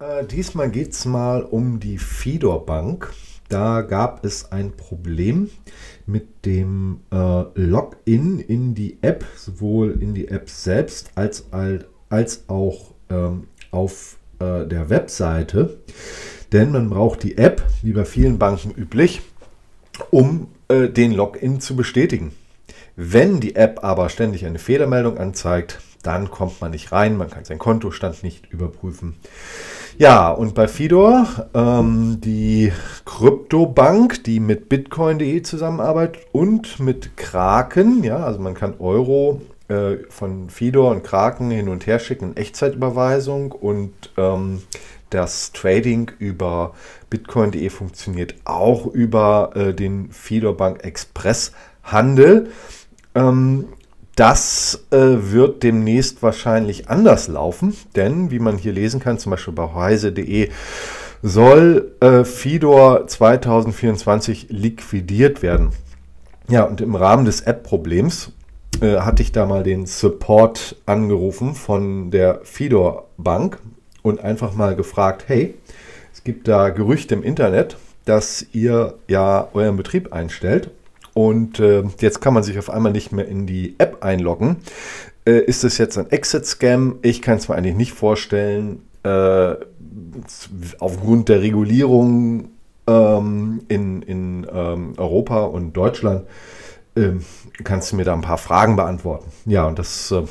Äh, diesmal geht es mal um die Fidor Bank. Da gab es ein Problem mit dem äh, Login in die App, sowohl in die App selbst als, als auch ähm, auf äh, der Webseite. Denn man braucht die App, wie bei vielen Banken üblich, um äh, den Login zu bestätigen. Wenn die App aber ständig eine Fehlermeldung anzeigt, dann kommt man nicht rein, man kann seinen Kontostand nicht überprüfen. Ja, und bei Fidor, ähm, die Kryptobank, die mit bitcoin.de zusammenarbeitet und mit Kraken, ja, also man kann Euro äh, von Fidor und Kraken hin und her schicken, Echtzeitüberweisung und ähm, das Trading über bitcoin.de funktioniert auch über äh, den Fidor Bank Express Handel. Ähm, das äh, wird demnächst wahrscheinlich anders laufen, denn wie man hier lesen kann, zum Beispiel bei heise.de, soll äh, Fidor 2024 liquidiert werden. Ja, und im Rahmen des App-Problems äh, hatte ich da mal den Support angerufen von der Fidor Bank und einfach mal gefragt, hey, es gibt da Gerüchte im Internet, dass ihr ja euren Betrieb einstellt und äh, jetzt kann man sich auf einmal nicht mehr in die App einloggen. Äh, ist das jetzt ein Exit-Scam? Ich kann es mir eigentlich nicht vorstellen. Äh, aufgrund der Regulierung ähm, in, in ähm, Europa und Deutschland ähm, kannst du mir da ein paar Fragen beantworten. Ja, und das äh,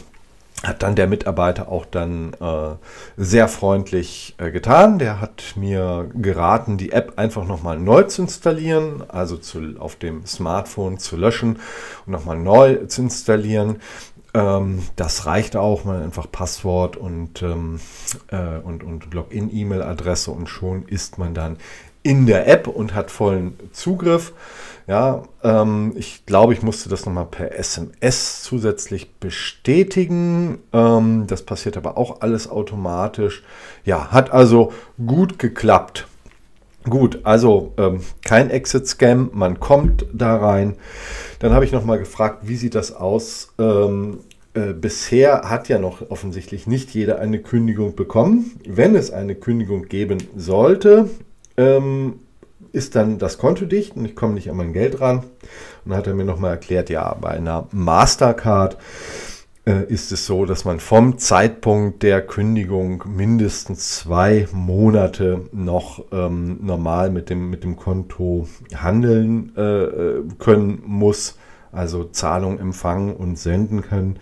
hat dann der Mitarbeiter auch dann äh, sehr freundlich äh, getan. Der hat mir geraten, die App einfach nochmal neu zu installieren, also zu, auf dem Smartphone zu löschen und nochmal neu zu installieren. Ähm, das reicht auch, man einfach Passwort und, ähm, äh, und, und Login-E-Mail-Adresse und schon ist man dann in der App und hat vollen Zugriff. Ja, ähm, ich glaube, ich musste das nochmal per SMS zusätzlich bestätigen. Ähm, das passiert aber auch alles automatisch. Ja, hat also gut geklappt. Gut, also ähm, kein Exit-Scam, man kommt da rein. Dann habe ich nochmal gefragt, wie sieht das aus? Ähm, äh, bisher hat ja noch offensichtlich nicht jeder eine Kündigung bekommen. Wenn es eine Kündigung geben sollte, ähm, ist dann das Konto dicht und ich komme nicht an mein Geld ran. Und dann hat er mir nochmal erklärt, ja, bei einer Mastercard äh, ist es so, dass man vom Zeitpunkt der Kündigung mindestens zwei Monate noch ähm, normal mit dem, mit dem Konto handeln äh, äh, können muss, also Zahlung empfangen und senden können,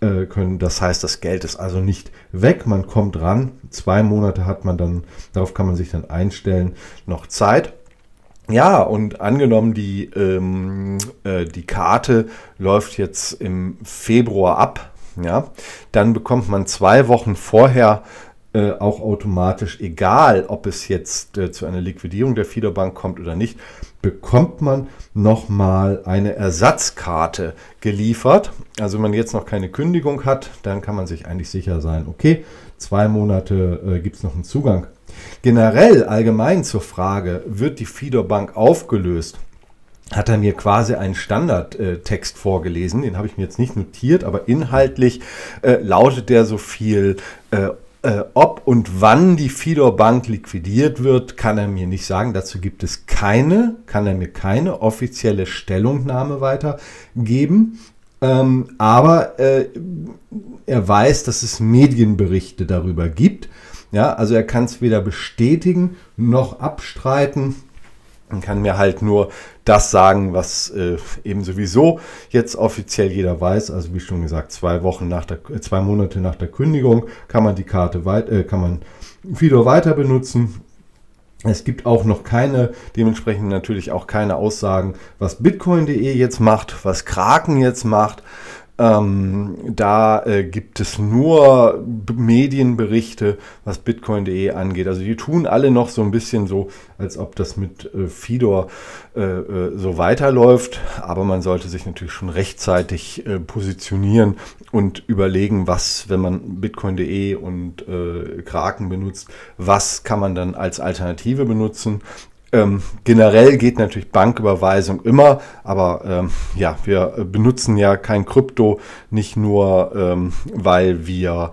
äh, können. Das heißt, das Geld ist also nicht weg, man kommt ran. Zwei Monate hat man dann, darauf kann man sich dann einstellen, noch Zeit. Ja, und angenommen, die, ähm, äh, die Karte läuft jetzt im Februar ab, ja, dann bekommt man zwei Wochen vorher äh, auch automatisch, egal ob es jetzt äh, zu einer Liquidierung der Fiederbank kommt oder nicht, bekommt man nochmal eine Ersatzkarte geliefert. Also wenn man jetzt noch keine Kündigung hat, dann kann man sich eigentlich sicher sein, okay, zwei Monate äh, gibt es noch einen Zugang Generell allgemein zur Frage, wird die Fiederbank aufgelöst? hat er mir quasi einen Standardtext äh, vorgelesen, den habe ich mir jetzt nicht notiert, aber inhaltlich äh, lautet der so viel, äh, äh ob und wann die Fidor Bank liquidiert wird, kann er mir nicht sagen. Dazu gibt es keine, kann er mir keine offizielle Stellungnahme weitergeben. Ähm, aber äh, er weiß, dass es Medienberichte darüber gibt ja, also er kann es weder bestätigen noch abstreiten. Man kann mir halt nur das sagen, was äh, eben sowieso jetzt offiziell jeder weiß. Also wie schon gesagt, zwei Wochen nach der, äh, zwei Monate nach der Kündigung kann man die Karte weit, äh, kann man Fidor weiter benutzen. Es gibt auch noch keine, dementsprechend natürlich auch keine Aussagen, was Bitcoin.de jetzt macht, was Kraken jetzt macht, ähm, da äh, gibt es nur Medienberichte, was bitcoin.de angeht. Also die tun alle noch so ein bisschen so, als ob das mit äh, Fidor äh, äh, so weiterläuft. Aber man sollte sich natürlich schon rechtzeitig äh, positionieren und überlegen, was, wenn man bitcoin.de und äh, Kraken benutzt, was kann man dann als Alternative benutzen. Ähm, generell geht natürlich Banküberweisung immer, aber ähm, ja, wir benutzen ja kein Krypto, nicht nur ähm, weil wir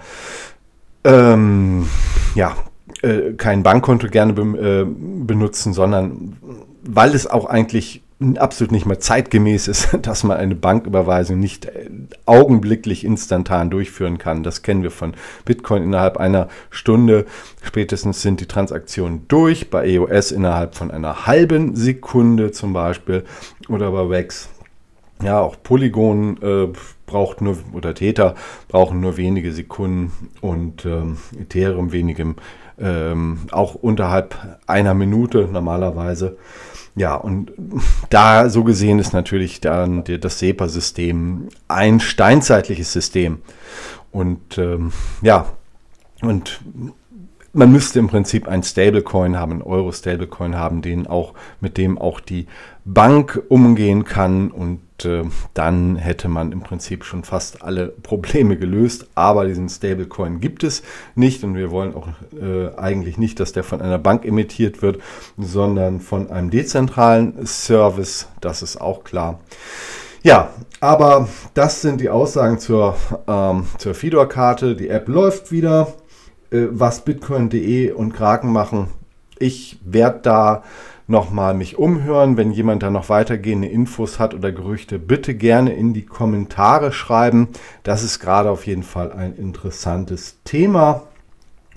ähm, ja äh, kein Bankkonto gerne be äh, benutzen, sondern weil es auch eigentlich absolut nicht mehr zeitgemäß ist, dass man eine Banküberweisung nicht äh, augenblicklich instantan durchführen kann. Das kennen wir von Bitcoin. Innerhalb einer Stunde spätestens sind die Transaktionen durch. Bei EOS innerhalb von einer halben Sekunde zum Beispiel oder bei Wex. Ja, auch Polygon äh, braucht nur oder Täter brauchen nur wenige Sekunden und ähm, Ethereum wenige ähm, auch unterhalb einer Minute normalerweise. Ja, und da so gesehen ist natürlich dann das SEPA-System ein steinzeitliches System. Und ähm, ja, und man müsste im Prinzip ein Stablecoin haben, ein Euro-Stablecoin haben, den auch, mit dem auch die Bank umgehen kann und äh, dann hätte man im Prinzip schon fast alle Probleme gelöst. Aber diesen Stablecoin gibt es nicht und wir wollen auch äh, eigentlich nicht, dass der von einer Bank emittiert wird, sondern von einem dezentralen Service. Das ist auch klar. Ja, aber das sind die Aussagen zur, ähm, zur Fidor-Karte. Die App läuft wieder. Äh, was bitcoin.de und Kraken machen, ich werde da nochmal mich umhören. Wenn jemand da noch weitergehende Infos hat oder Gerüchte, bitte gerne in die Kommentare schreiben. Das ist gerade auf jeden Fall ein interessantes Thema.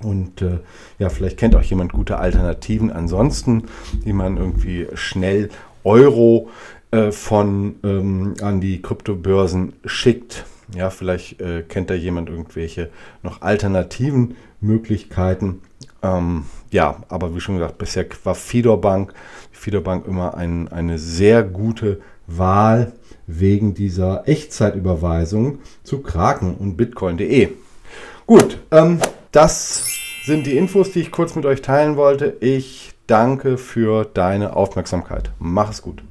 Und äh, ja, vielleicht kennt auch jemand gute Alternativen ansonsten, die man irgendwie schnell Euro äh, von ähm, an die Kryptobörsen schickt. Ja, vielleicht äh, kennt da jemand irgendwelche noch alternativen Möglichkeiten. Ähm, ja, aber wie schon gesagt, bisher war Fedor Bank, immer ein, eine sehr gute Wahl wegen dieser Echtzeitüberweisung zu Kraken und Bitcoin.de. Gut, ähm, das sind die Infos, die ich kurz mit euch teilen wollte. Ich danke für deine Aufmerksamkeit. Mach es gut.